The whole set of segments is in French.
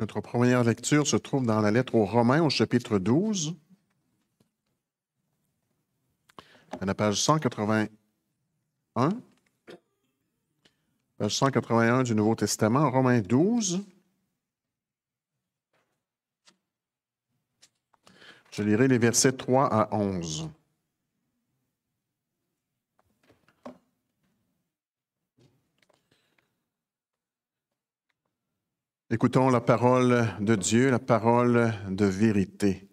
Notre première lecture se trouve dans la lettre aux Romains au chapitre 12, à la page 181. Page 181 du Nouveau Testament, Romains 12. Je lirai les versets 3 à 11. Écoutons la parole de Dieu, la parole de vérité.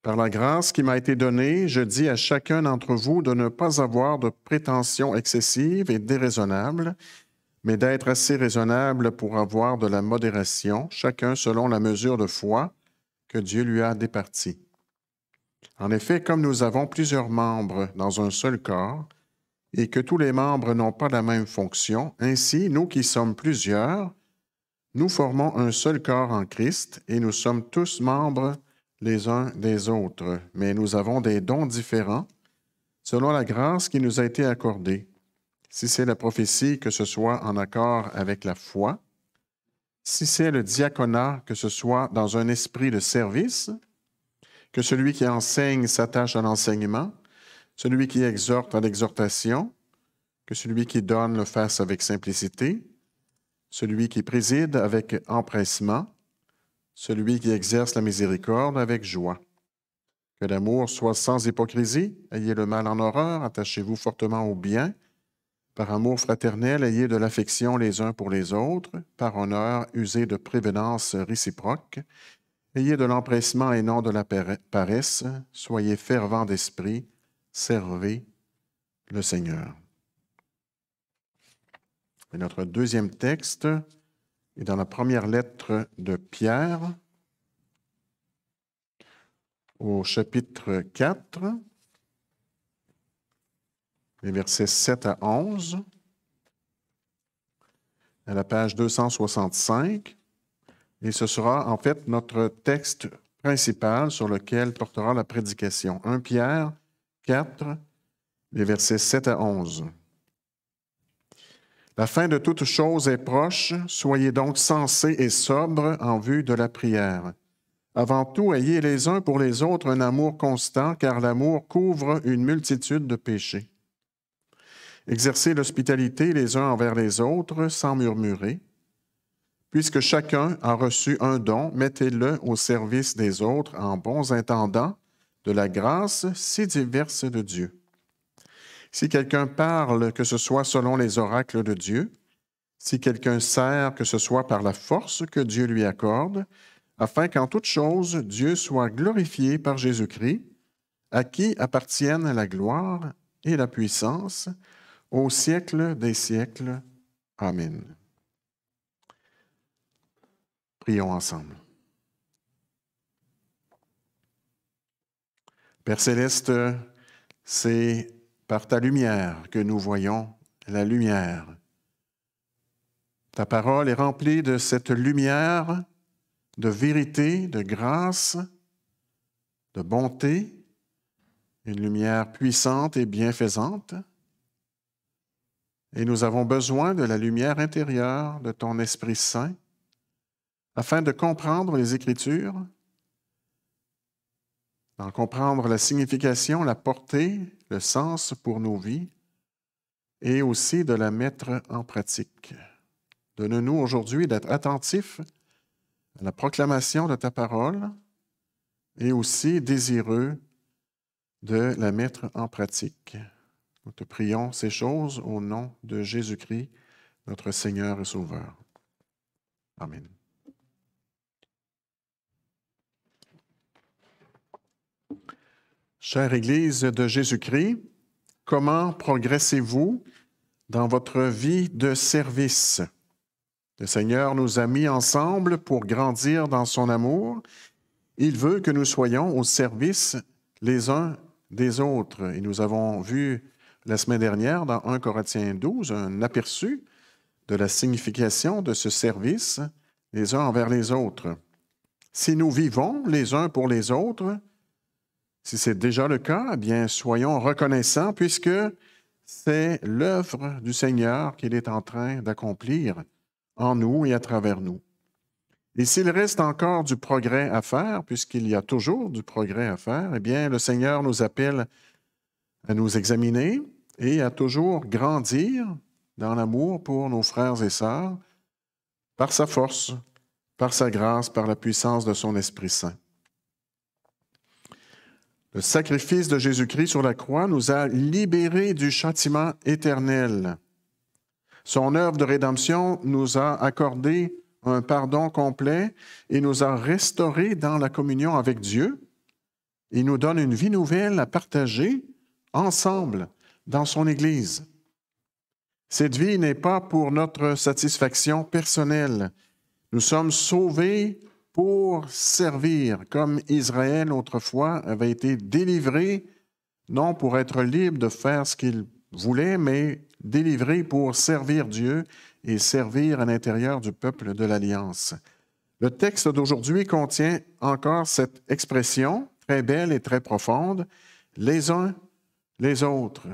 Par la grâce qui m'a été donnée, je dis à chacun d'entre vous de ne pas avoir de prétentions excessives et déraisonnables, mais d'être assez raisonnable pour avoir de la modération, chacun selon la mesure de foi que Dieu lui a départie. En effet, comme nous avons plusieurs membres dans un seul corps, et que tous les membres n'ont pas la même fonction, ainsi, nous qui sommes plusieurs, nous formons un seul corps en Christ et nous sommes tous membres les uns des autres, mais nous avons des dons différents selon la grâce qui nous a été accordée. Si c'est la prophétie, que ce soit en accord avec la foi, si c'est le diaconat, que ce soit dans un esprit de service, que celui qui enseigne s'attache à l'enseignement, celui qui exhorte à l'exhortation, que celui qui donne le fasse avec simplicité, celui qui préside avec empressement, celui qui exerce la miséricorde avec joie. Que l'amour soit sans hypocrisie, ayez le mal en horreur, attachez-vous fortement au bien. Par amour fraternel, ayez de l'affection les uns pour les autres. Par honneur, usez de prévenance réciproque. Ayez de l'empressement et non de la paresse. Soyez fervents d'esprit servez le Seigneur. Et notre deuxième texte est dans la première lettre de Pierre, au chapitre 4, les versets 7 à 11, à la page 265. Et ce sera en fait notre texte principal sur lequel portera la prédication. 1 Pierre, 4, les versets 7 à 11. La fin de toute chose est proche, soyez donc sensés et sobres en vue de la prière. Avant tout, ayez les uns pour les autres un amour constant, car l'amour couvre une multitude de péchés. Exercez l'hospitalité les uns envers les autres sans murmurer. Puisque chacun a reçu un don, mettez-le au service des autres en bons intendants de la grâce si diverse de Dieu. Si quelqu'un parle, que ce soit selon les oracles de Dieu, si quelqu'un sert, que ce soit par la force que Dieu lui accorde, afin qu'en toute chose Dieu soit glorifié par Jésus-Christ, à qui appartiennent la gloire et la puissance au siècle des siècles. Amen. Prions ensemble. Père céleste, c'est par ta lumière que nous voyons la lumière. Ta parole est remplie de cette lumière, de vérité, de grâce, de bonté, une lumière puissante et bienfaisante. Et nous avons besoin de la lumière intérieure de ton Esprit Saint afin de comprendre les Écritures, d'en comprendre la signification, la portée, le sens pour nos vies et aussi de la mettre en pratique. Donne-nous aujourd'hui d'être attentifs à la proclamation de ta parole et aussi désireux de la mettre en pratique. Nous te prions ces choses au nom de Jésus-Christ, notre Seigneur et Sauveur. Amen. Chère Église de Jésus-Christ, comment progressez-vous dans votre vie de service? Le Seigneur nous a mis ensemble pour grandir dans son amour. Il veut que nous soyons au service les uns des autres. Et nous avons vu la semaine dernière dans 1 Corinthiens 12 un aperçu de la signification de ce service les uns envers les autres. Si nous vivons les uns pour les autres, si c'est déjà le cas, eh bien, soyons reconnaissants puisque c'est l'œuvre du Seigneur qu'il est en train d'accomplir en nous et à travers nous. Et s'il reste encore du progrès à faire, puisqu'il y a toujours du progrès à faire, eh bien, le Seigneur nous appelle à nous examiner et à toujours grandir dans l'amour pour nos frères et sœurs par sa force, par sa grâce, par la puissance de son Esprit Saint. Le sacrifice de Jésus-Christ sur la croix nous a libérés du châtiment éternel. Son œuvre de rédemption nous a accordé un pardon complet et nous a restaurés dans la communion avec Dieu. Il nous donne une vie nouvelle à partager ensemble dans son Église. Cette vie n'est pas pour notre satisfaction personnelle. Nous sommes sauvés pour servir, comme Israël autrefois avait été délivré, non pour être libre de faire ce qu'il voulait, mais délivré pour servir Dieu et servir à l'intérieur du peuple de l'Alliance. Le texte d'aujourd'hui contient encore cette expression très belle et très profonde, les uns les autres,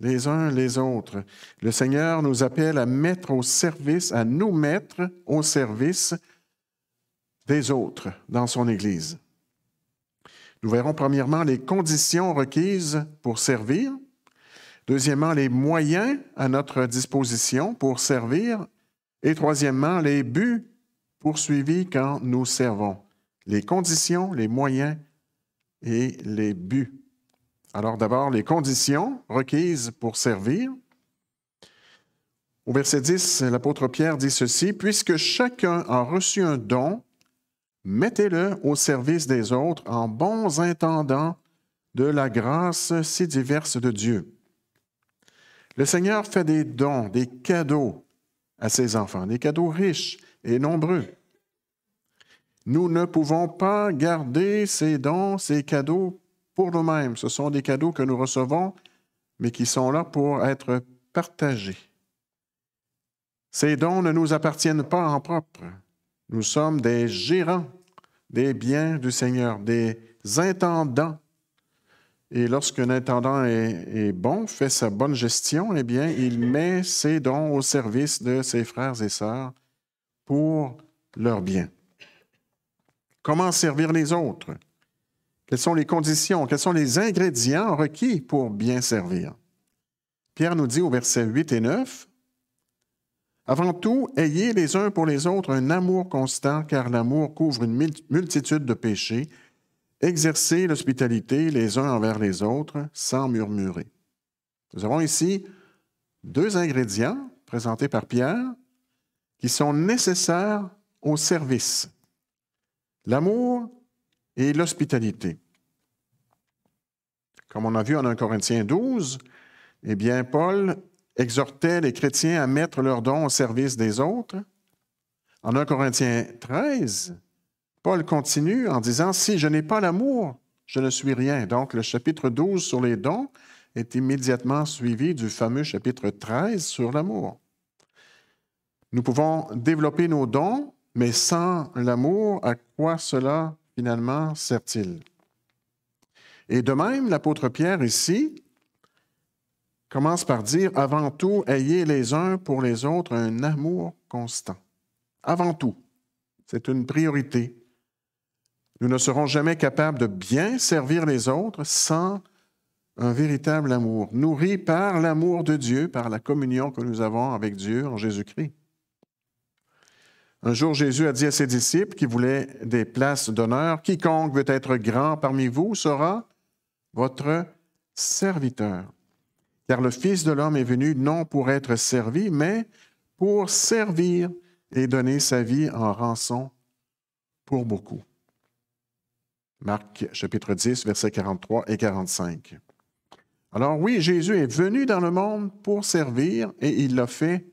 les uns les autres. Le Seigneur nous appelle à mettre au service, à nous mettre au service des autres dans son Église. Nous verrons premièrement les conditions requises pour servir, deuxièmement les moyens à notre disposition pour servir, et troisièmement les buts poursuivis quand nous servons, les conditions, les moyens et les buts. Alors d'abord, les conditions requises pour servir. Au verset 10, l'apôtre Pierre dit ceci, Puisque chacun a reçu un don, mettez-le au service des autres en bons intendants de la grâce si diverse de Dieu. Le Seigneur fait des dons, des cadeaux à ses enfants, des cadeaux riches et nombreux. Nous ne pouvons pas garder ces dons, ces cadeaux pour nous-mêmes. Ce sont des cadeaux que nous recevons, mais qui sont là pour être partagés. Ces dons ne nous appartiennent pas en propre. Nous sommes des gérants des biens du Seigneur, des intendants. Et lorsque l'intendant est, bon, fait sa bonne gestion, eh bien, il met ses dons au service de ses frères et sœurs pour leur bien. Comment servir les autres? Quelles sont les conditions, quels sont les ingrédients requis pour bien servir? Pierre nous dit au verset 8 et 9, avant tout, ayez les uns pour les autres un amour constant, car l'amour couvre une multitude de péchés. Exercez l'hospitalité les uns envers les autres sans murmurer. Nous avons ici deux ingrédients présentés par Pierre qui sont nécessaires au service. L'amour et l'hospitalité. Comme on a vu en 1 Corinthiens 12, eh bien, Paul exhortait les chrétiens à mettre leurs dons au service des autres. En 1 Corinthiens 13, Paul continue en disant, Si je n'ai pas l'amour, je ne suis rien. Donc le chapitre 12 sur les dons est immédiatement suivi du fameux chapitre 13 sur l'amour. Nous pouvons développer nos dons, mais sans l'amour, à quoi cela finalement sert-il? Et de même, l'apôtre Pierre ici commence par dire, avant tout, ayez les uns pour les autres un amour constant. Avant tout, c'est une priorité. Nous ne serons jamais capables de bien servir les autres sans un véritable amour, nourri par l'amour de Dieu, par la communion que nous avons avec Dieu en Jésus-Christ. Un jour, Jésus a dit à ses disciples qui voulaient des places d'honneur, Quiconque veut être grand parmi vous sera votre serviteur. Car le Fils de l'homme est venu non pour être servi, mais pour servir et donner sa vie en rançon pour beaucoup. Marc chapitre 10, versets 43 et 45. Alors oui, Jésus est venu dans le monde pour servir et il l'a fait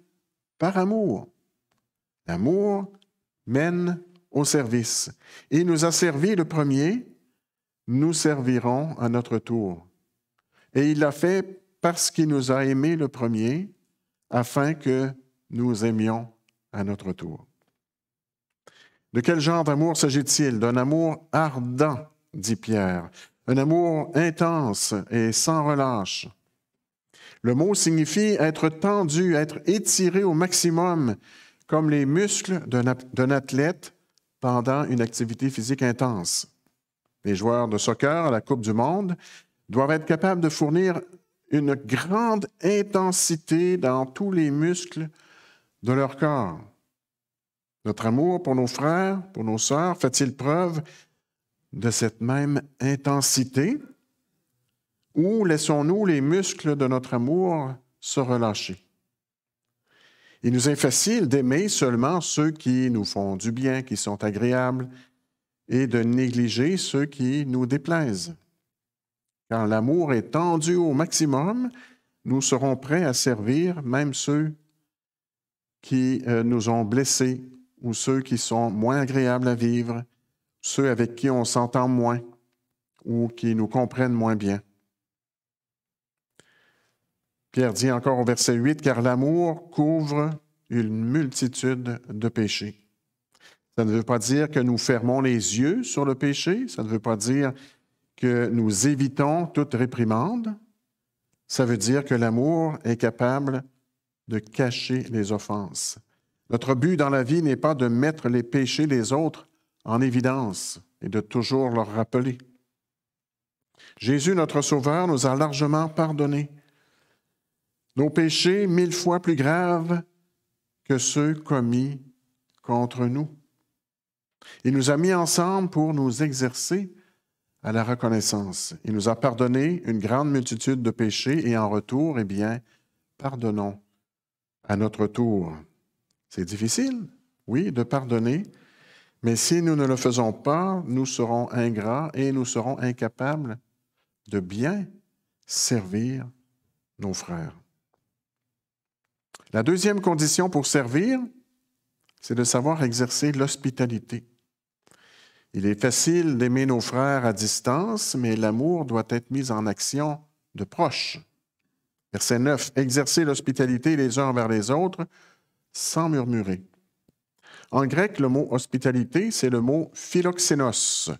par amour. L'amour mène au service. Il nous a servi le premier, nous servirons à notre tour. Et il l'a fait parce qu'il nous a aimés le premier, afin que nous aimions à notre tour. De quel genre d'amour s'agit-il D'un amour ardent, dit Pierre, un amour intense et sans relâche. Le mot signifie être tendu, être étiré au maximum, comme les muscles d'un athlète pendant une activité physique intense. Les joueurs de soccer à la Coupe du Monde doivent être capables de fournir une grande intensité dans tous les muscles de leur corps. Notre amour pour nos frères, pour nos sœurs, fait-il preuve de cette même intensité ou laissons-nous les muscles de notre amour se relâcher? Il nous est facile d'aimer seulement ceux qui nous font du bien, qui sont agréables, et de négliger ceux qui nous déplaisent. Quand l'amour est tendu au maximum, nous serons prêts à servir même ceux qui euh, nous ont blessés ou ceux qui sont moins agréables à vivre, ceux avec qui on s'entend moins ou qui nous comprennent moins bien. Pierre dit encore au verset 8, car l'amour couvre une multitude de péchés. Ça ne veut pas dire que nous fermons les yeux sur le péché, ça ne veut pas dire que nous évitons toute réprimande, ça veut dire que l'amour est capable de cacher les offenses. Notre but dans la vie n'est pas de mettre les péchés des autres en évidence et de toujours leur rappeler. Jésus, notre Sauveur, nous a largement pardonné nos péchés mille fois plus graves que ceux commis contre nous. Il nous a mis ensemble pour nous exercer à la reconnaissance. Il nous a pardonné une grande multitude de péchés et en retour, eh bien, pardonnons à notre tour. C'est difficile, oui, de pardonner, mais si nous ne le faisons pas, nous serons ingrats et nous serons incapables de bien servir nos frères. La deuxième condition pour servir, c'est de savoir exercer l'hospitalité. Il est facile d'aimer nos frères à distance, mais l'amour doit être mis en action de proche. Verset 9. Exercer l'hospitalité les uns envers les autres sans murmurer. En grec, le mot hospitalité, c'est le mot philoxénos.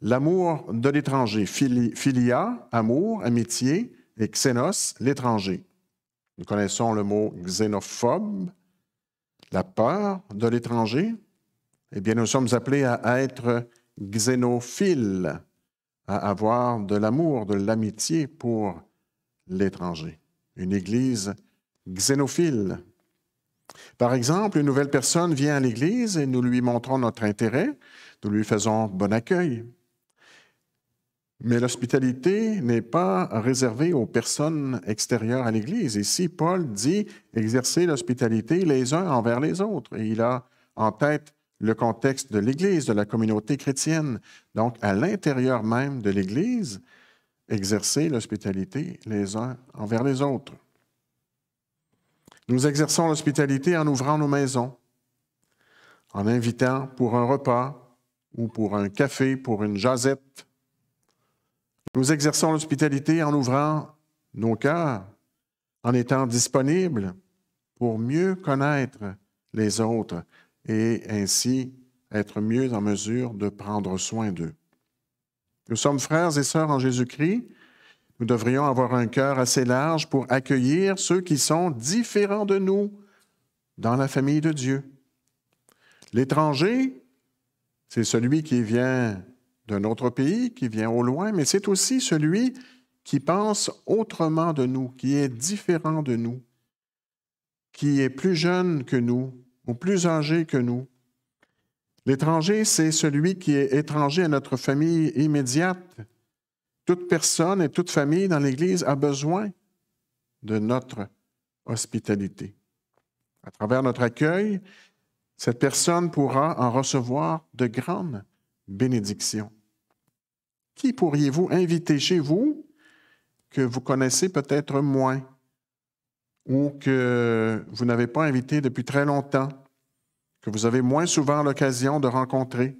L'amour de l'étranger. Philia, amour, amitié, et xénos, l'étranger. Nous connaissons le mot xénophobe, la peur de l'étranger, eh bien, nous sommes appelés à être xénophiles, à avoir de l'amour, de l'amitié pour l'étranger. Une Église xénophile. Par exemple, une nouvelle personne vient à l'Église et nous lui montrons notre intérêt, nous lui faisons bon accueil. Mais l'hospitalité n'est pas réservée aux personnes extérieures à l'Église. Ici, Paul dit exercer l'hospitalité les uns envers les autres. Et il a en tête le contexte de l'Église, de la communauté chrétienne. Donc, à l'intérieur même de l'Église, exercer l'hospitalité les uns envers les autres. Nous exerçons l'hospitalité en ouvrant nos maisons, en invitant pour un repas ou pour un café, pour une jasette. Nous exerçons l'hospitalité en ouvrant nos cœurs, en étant disponibles pour mieux connaître les autres, et ainsi être mieux en mesure de prendre soin d'eux. Nous sommes frères et sœurs en Jésus-Christ. Nous devrions avoir un cœur assez large pour accueillir ceux qui sont différents de nous dans la famille de Dieu. L'étranger, c'est celui qui vient d'un autre pays, qui vient au loin, mais c'est aussi celui qui pense autrement de nous, qui est différent de nous, qui est plus jeune que nous, ou plus âgés que nous. L'étranger, c'est celui qui est étranger à notre famille immédiate. Toute personne et toute famille dans l'Église a besoin de notre hospitalité. À travers notre accueil, cette personne pourra en recevoir de grandes bénédictions. Qui pourriez-vous inviter chez vous que vous connaissez peut-être moins? ou que vous n'avez pas invité depuis très longtemps, que vous avez moins souvent l'occasion de rencontrer.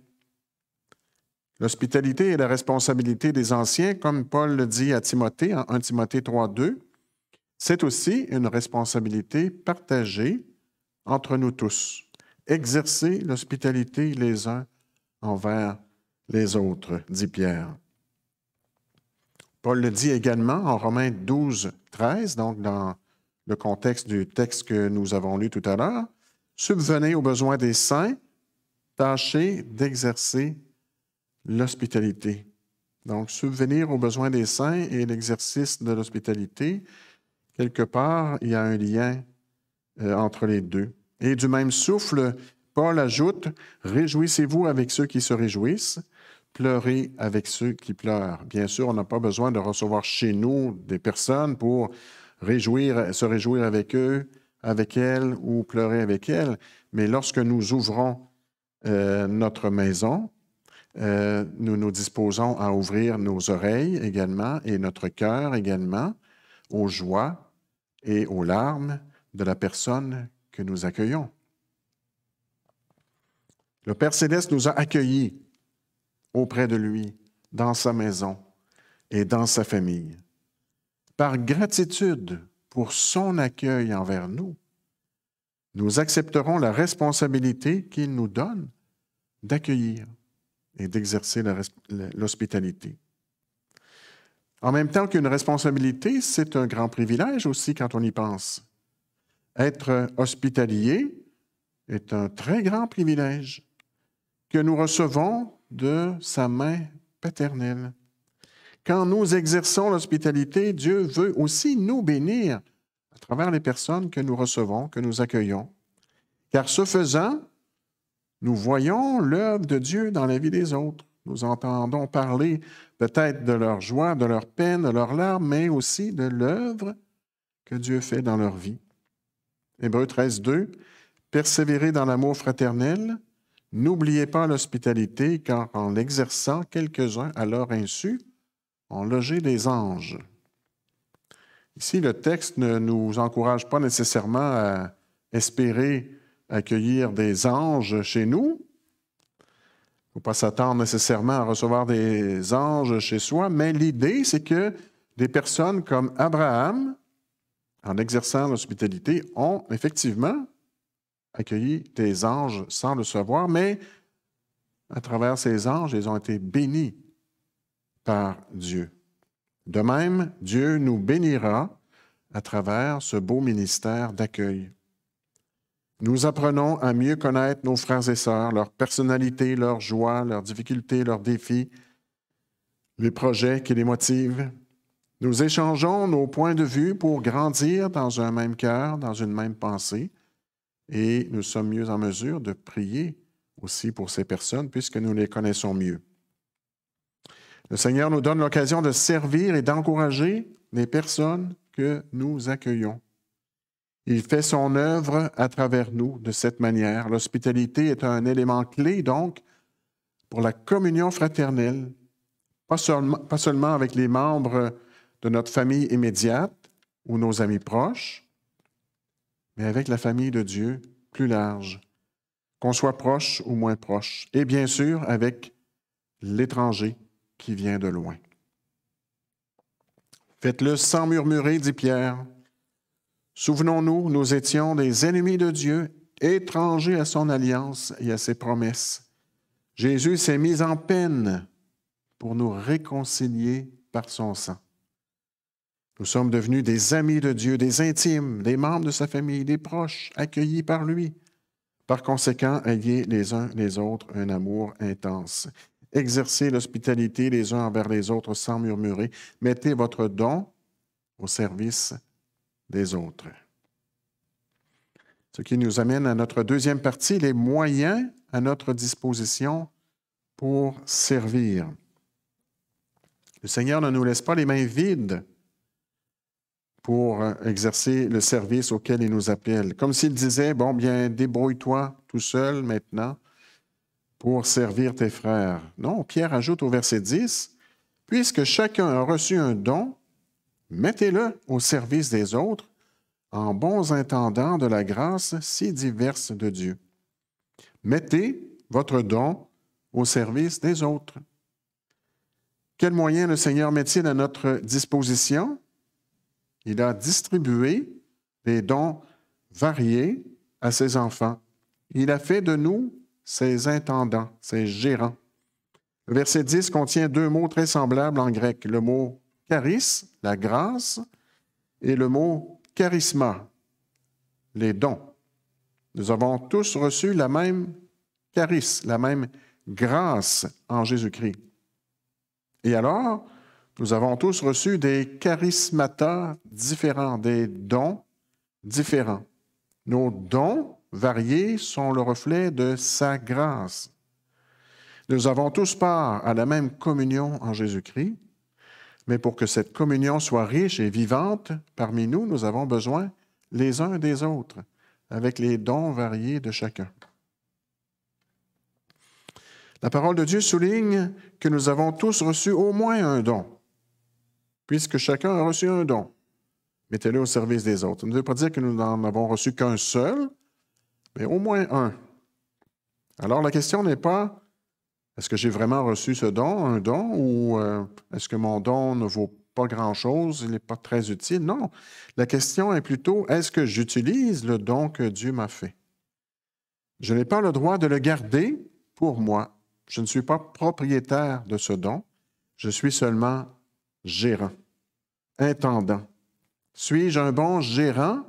L'hospitalité est la responsabilité des anciens, comme Paul le dit à Timothée en 1 Timothée 3.2. C'est aussi une responsabilité partagée entre nous tous. Exercer l'hospitalité les uns envers les autres, dit Pierre. Paul le dit également en Romains 12, 13, donc dans le contexte du texte que nous avons lu tout à l'heure, subvenez aux besoins des saints, tâchez d'exercer l'hospitalité. Donc, subvenir aux besoins des saints et l'exercice de l'hospitalité, quelque part, il y a un lien euh, entre les deux. Et du même souffle, Paul ajoute, Réjouissez-vous avec ceux qui se réjouissent, pleurez avec ceux qui pleurent. Bien sûr, on n'a pas besoin de recevoir chez nous des personnes pour réjouir, se réjouir avec eux, avec elles ou pleurer avec elles. Mais lorsque nous ouvrons euh, notre maison, euh, nous nous disposons à ouvrir nos oreilles également et notre cœur également aux joies et aux larmes de la personne que nous accueillons. Le Père céleste nous a accueillis auprès de lui, dans sa maison et dans sa famille par gratitude pour son accueil envers nous, nous accepterons la responsabilité qu'il nous donne d'accueillir et d'exercer l'hospitalité. En même temps qu'une responsabilité, c'est un grand privilège aussi quand on y pense. Être hospitalier est un très grand privilège que nous recevons de sa main paternelle quand nous exerçons l'hospitalité, Dieu veut aussi nous bénir à travers les personnes que nous recevons, que nous accueillons. Car ce faisant, nous voyons l'œuvre de Dieu dans la vie des autres. Nous entendons parler peut-être de leur joie, de leur peine, de leurs larmes, mais aussi de l'œuvre que Dieu fait dans leur vie. Hébreu 13, 2. Persévérez dans l'amour fraternel. N'oubliez pas l'hospitalité, car en l'exerçant quelques-uns à leur insu, ont logé des anges. Ici, le texte ne nous encourage pas nécessairement à espérer accueillir des anges chez nous. Il ne faut pas s'attendre nécessairement à recevoir des anges chez soi, mais l'idée, c'est que des personnes comme Abraham, en exerçant l'hospitalité, ont effectivement accueilli des anges sans le savoir, mais à travers ces anges, ils ont été bénis par Dieu. De même, Dieu nous bénira à travers ce beau ministère d'accueil. Nous apprenons à mieux connaître nos frères et sœurs, leur personnalité, leur joie, leurs difficultés, leurs défis, les projets qui les motivent. Nous échangeons nos points de vue pour grandir dans un même cœur, dans une même pensée, et nous sommes mieux en mesure de prier aussi pour ces personnes puisque nous les connaissons mieux. Le Seigneur nous donne l'occasion de servir et d'encourager les personnes que nous accueillons. Il fait son œuvre à travers nous de cette manière. L'hospitalité est un élément clé, donc, pour la communion fraternelle, pas seulement, pas seulement avec les membres de notre famille immédiate ou nos amis proches, mais avec la famille de Dieu plus large, qu'on soit proche ou moins proche, et bien sûr avec l'étranger qui vient de loin. Faites-le sans murmurer, dit Pierre. Souvenons-nous, nous étions des ennemis de Dieu, étrangers à son alliance et à ses promesses. Jésus s'est mis en peine pour nous réconcilier par son sang. Nous sommes devenus des amis de Dieu, des intimes, des membres de sa famille, des proches, accueillis par lui. Par conséquent, ayez les uns les autres un amour intense. Exercez l'hospitalité les uns envers les autres sans murmurer. Mettez votre don au service des autres. Ce qui nous amène à notre deuxième partie, les moyens à notre disposition pour servir. Le Seigneur ne nous laisse pas les mains vides pour exercer le service auquel il nous appelle. Comme s'il disait, bon, bien, débrouille-toi tout seul maintenant, pour servir tes frères. Non, Pierre ajoute au verset 10, Puisque chacun a reçu un don, mettez-le au service des autres en bons intendants de la grâce si diverse de Dieu. Mettez votre don au service des autres. Quel moyen le Seigneur met-il à notre disposition? Il a distribué des dons variés à ses enfants. Il a fait de nous ses intendants, ses gérants. Le verset 10 contient deux mots très semblables en grec, le mot charis, la grâce, et le mot charisma, les dons. Nous avons tous reçu la même charis, la même grâce en Jésus-Christ. Et alors, nous avons tous reçu des charismata différents, des dons différents. Nos dons variés sont le reflet de sa grâce. Nous avons tous part à la même communion en Jésus-Christ, mais pour que cette communion soit riche et vivante parmi nous, nous avons besoin les uns des autres, avec les dons variés de chacun. La parole de Dieu souligne que nous avons tous reçu au moins un don, puisque chacun a reçu un don. Mettez-le au service des autres. Ça ne veut pas dire que nous n'en avons reçu qu'un seul, mais au moins un. Alors la question n'est pas est-ce que j'ai vraiment reçu ce don, un don, ou euh, est-ce que mon don ne vaut pas grand-chose, il n'est pas très utile? Non. La question est plutôt est-ce que j'utilise le don que Dieu m'a fait? Je n'ai pas le droit de le garder pour moi. Je ne suis pas propriétaire de ce don. Je suis seulement gérant, intendant. Suis-je un bon gérant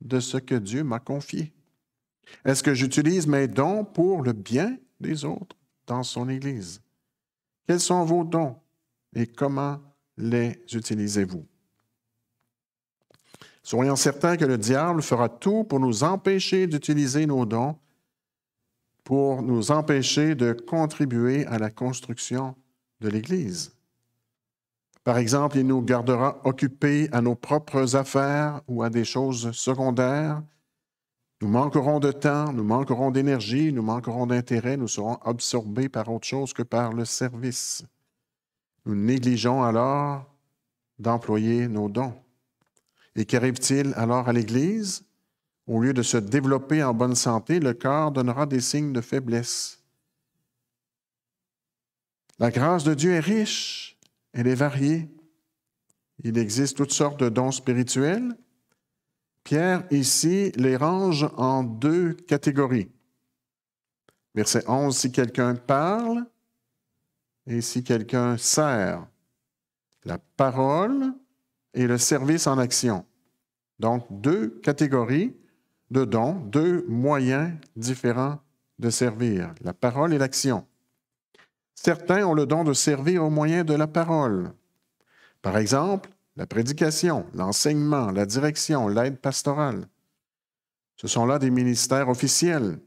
de ce que Dieu m'a confié? Est-ce que j'utilise mes dons pour le bien des autres dans son Église? Quels sont vos dons et comment les utilisez-vous? Soyons certains que le diable fera tout pour nous empêcher d'utiliser nos dons, pour nous empêcher de contribuer à la construction de l'Église. Par exemple, il nous gardera occupés à nos propres affaires ou à des choses secondaires nous manquerons de temps, nous manquerons d'énergie, nous manquerons d'intérêt, nous serons absorbés par autre chose que par le service. Nous négligeons alors d'employer nos dons. Et qu'arrive-t-il alors à l'Église? Au lieu de se développer en bonne santé, le corps donnera des signes de faiblesse. La grâce de Dieu est riche, elle est variée. Il existe toutes sortes de dons spirituels, ici, les range en deux catégories. Verset 11, si quelqu'un parle et si quelqu'un sert. La parole et le service en action. Donc, deux catégories de dons, deux moyens différents de servir, la parole et l'action. Certains ont le don de servir au moyen de la parole. Par exemple, la prédication, l'enseignement, la direction, l'aide pastorale. Ce sont là des ministères officiels.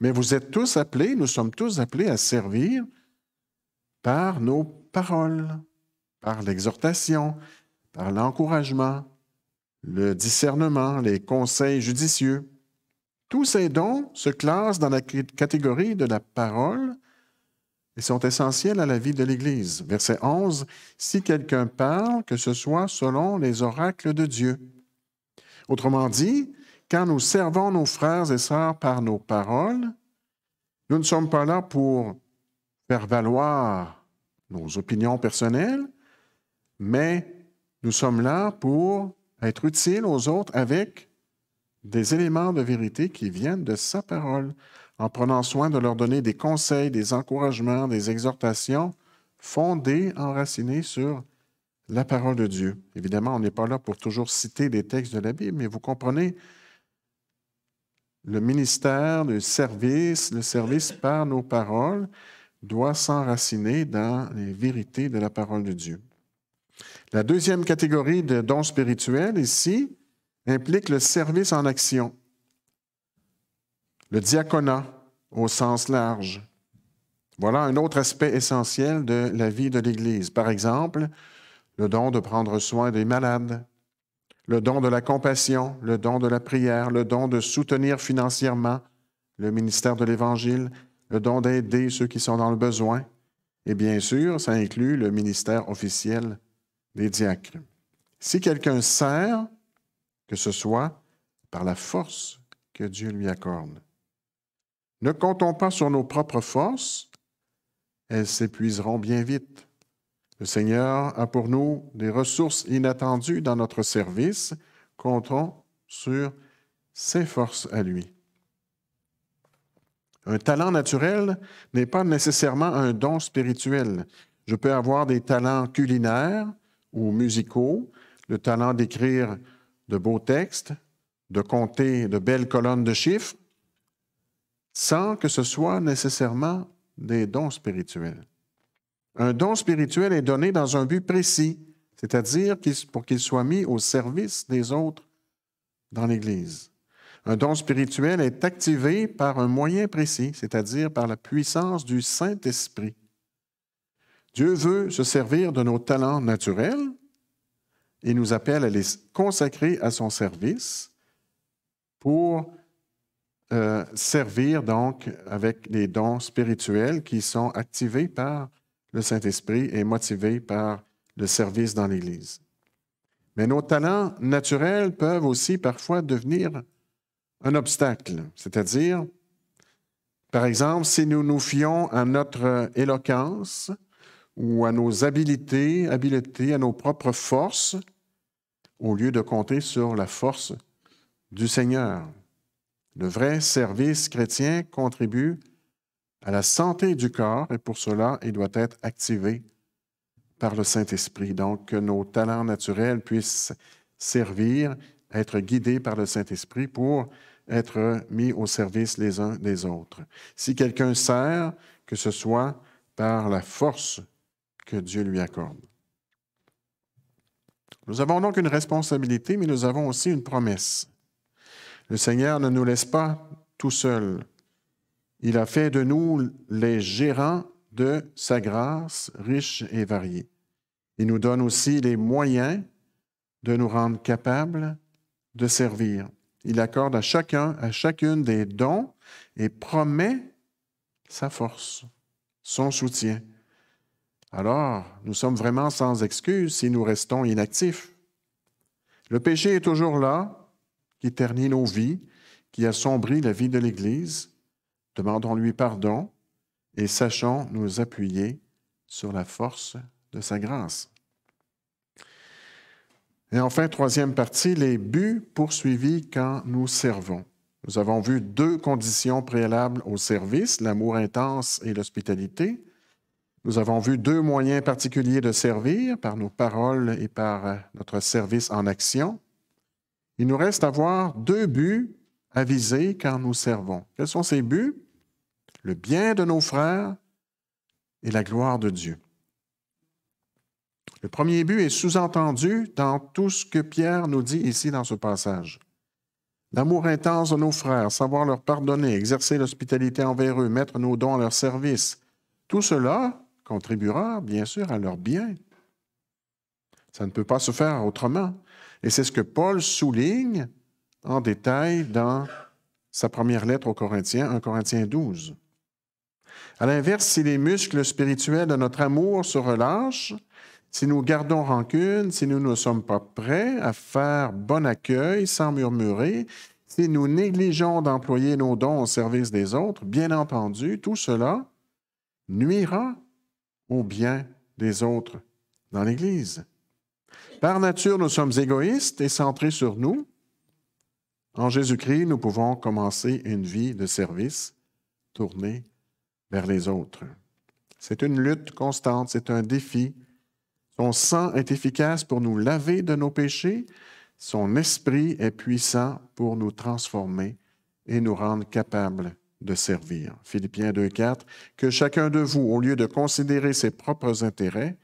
Mais vous êtes tous appelés, nous sommes tous appelés à servir par nos paroles, par l'exhortation, par l'encouragement, le discernement, les conseils judicieux. Tous ces dons se classent dans la catégorie de la parole ils sont essentiels à la vie de l'Église. Verset 11, Si quelqu'un parle, que ce soit selon les oracles de Dieu. Autrement dit, quand nous servons nos frères et sœurs par nos paroles, nous ne sommes pas là pour faire valoir nos opinions personnelles, mais nous sommes là pour être utiles aux autres avec des éléments de vérité qui viennent de sa parole en prenant soin de leur donner des conseils, des encouragements, des exhortations fondées, enracinées sur la parole de Dieu. Évidemment, on n'est pas là pour toujours citer des textes de la Bible, mais vous comprenez le ministère, le service, le service par nos paroles doit s'enraciner dans les vérités de la parole de Dieu. La deuxième catégorie de dons spirituels ici implique le service en action le diaconat au sens large. Voilà un autre aspect essentiel de la vie de l'Église. Par exemple, le don de prendre soin des malades, le don de la compassion, le don de la prière, le don de soutenir financièrement le ministère de l'Évangile, le don d'aider ceux qui sont dans le besoin, et bien sûr, ça inclut le ministère officiel des diacres. Si quelqu'un sert, que ce soit par la force que Dieu lui accorde, ne comptons pas sur nos propres forces, elles s'épuiseront bien vite. Le Seigneur a pour nous des ressources inattendues dans notre service. Comptons sur ses forces à lui. Un talent naturel n'est pas nécessairement un don spirituel. Je peux avoir des talents culinaires ou musicaux, le talent d'écrire de beaux textes, de compter de belles colonnes de chiffres, sans que ce soit nécessairement des dons spirituels. Un don spirituel est donné dans un but précis, c'est-à-dire pour qu'il soit mis au service des autres dans l'Église. Un don spirituel est activé par un moyen précis, c'est-à-dire par la puissance du Saint-Esprit. Dieu veut se servir de nos talents naturels et nous appelle à les consacrer à son service pour euh, servir donc avec des dons spirituels qui sont activés par le Saint-Esprit et motivés par le service dans l'Église. Mais nos talents naturels peuvent aussi parfois devenir un obstacle, c'est-à-dire, par exemple, si nous nous fions à notre éloquence ou à nos habiletés, à nos propres forces, au lieu de compter sur la force du Seigneur. Le vrai service chrétien contribue à la santé du corps et pour cela, il doit être activé par le Saint-Esprit. Donc, que nos talents naturels puissent servir, être guidés par le Saint-Esprit pour être mis au service les uns des autres. Si quelqu'un sert, que ce soit par la force que Dieu lui accorde. Nous avons donc une responsabilité, mais nous avons aussi une promesse. Le Seigneur ne nous laisse pas tout seuls. Il a fait de nous les gérants de sa grâce riche et variée. Il nous donne aussi les moyens de nous rendre capables de servir. Il accorde à chacun, à chacune des dons et promet sa force, son soutien. Alors, nous sommes vraiment sans excuse si nous restons inactifs. Le péché est toujours là, qui ternit nos vies, qui assombrit la vie de l'Église. Demandons-lui pardon et sachons nous appuyer sur la force de sa grâce. Et enfin, troisième partie, les buts poursuivis quand nous servons. Nous avons vu deux conditions préalables au service, l'amour intense et l'hospitalité. Nous avons vu deux moyens particuliers de servir, par nos paroles et par notre service en action. Il nous reste à voir deux buts à viser quand nous servons. Quels sont ces buts? Le bien de nos frères et la gloire de Dieu. Le premier but est sous-entendu dans tout ce que Pierre nous dit ici dans ce passage. L'amour intense de nos frères, savoir leur pardonner, exercer l'hospitalité envers eux, mettre nos dons à leur service, tout cela contribuera bien sûr à leur bien. Ça ne peut pas se faire autrement. Et c'est ce que Paul souligne en détail dans sa première lettre aux Corinthiens, 1 Corinthiens 12. À l'inverse, si les muscles spirituels de notre amour se relâchent, si nous gardons rancune, si nous ne sommes pas prêts à faire bon accueil sans murmurer, si nous négligeons d'employer nos dons au service des autres, bien entendu, tout cela nuira au bien des autres dans l'Église. Par nature, nous sommes égoïstes et centrés sur nous. En Jésus-Christ, nous pouvons commencer une vie de service tournée vers les autres. C'est une lutte constante, c'est un défi. Son sang est efficace pour nous laver de nos péchés, son esprit est puissant pour nous transformer et nous rendre capables de servir. Philippiens 2.4, que chacun de vous, au lieu de considérer ses propres intérêts,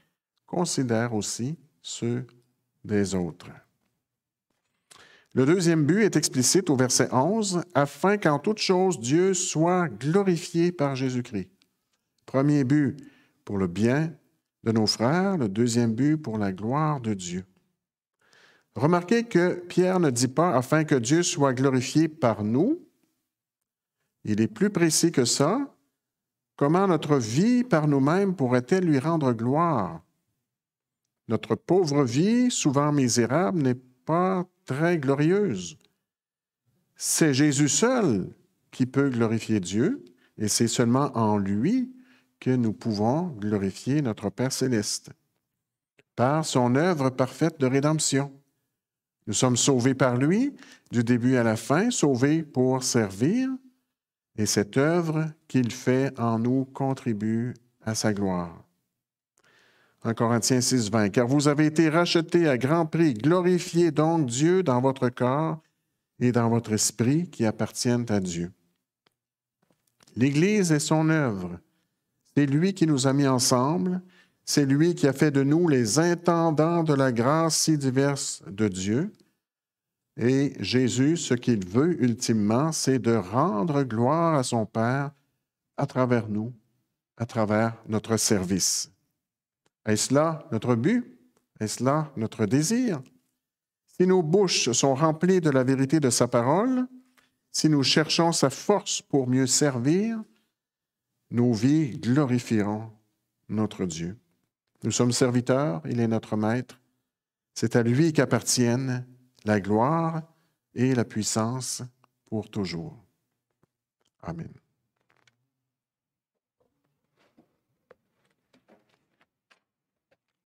considère aussi ceux des autres. Le deuxième but est explicite au verset 11, afin qu'en toute chose Dieu soit glorifié par Jésus-Christ. Premier but pour le bien de nos frères, le deuxième but pour la gloire de Dieu. Remarquez que Pierre ne dit pas afin que Dieu soit glorifié par nous. Il est plus précis que ça. Comment notre vie par nous-mêmes pourrait-elle lui rendre gloire? Notre pauvre vie, souvent misérable, n'est pas très glorieuse. C'est Jésus seul qui peut glorifier Dieu, et c'est seulement en lui que nous pouvons glorifier notre Père céleste, par son œuvre parfaite de rédemption. Nous sommes sauvés par lui, du début à la fin, sauvés pour servir, et cette œuvre qu'il fait en nous contribue à sa gloire. 1 Corinthiens 6, 20. Car vous avez été rachetés à grand prix. Glorifiez donc Dieu dans votre corps et dans votre esprit qui appartiennent à Dieu. L'Église est son œuvre. C'est lui qui nous a mis ensemble. C'est lui qui a fait de nous les intendants de la grâce si diverse de Dieu. Et Jésus, ce qu'il veut ultimement, c'est de rendre gloire à son Père à travers nous, à travers notre service. Est-ce là notre but? Est-ce là notre désir? Si nos bouches sont remplies de la vérité de sa parole, si nous cherchons sa force pour mieux servir, nos vies glorifieront notre Dieu. Nous sommes serviteurs, il est notre Maître. C'est à lui qu'appartiennent la gloire et la puissance pour toujours. Amen.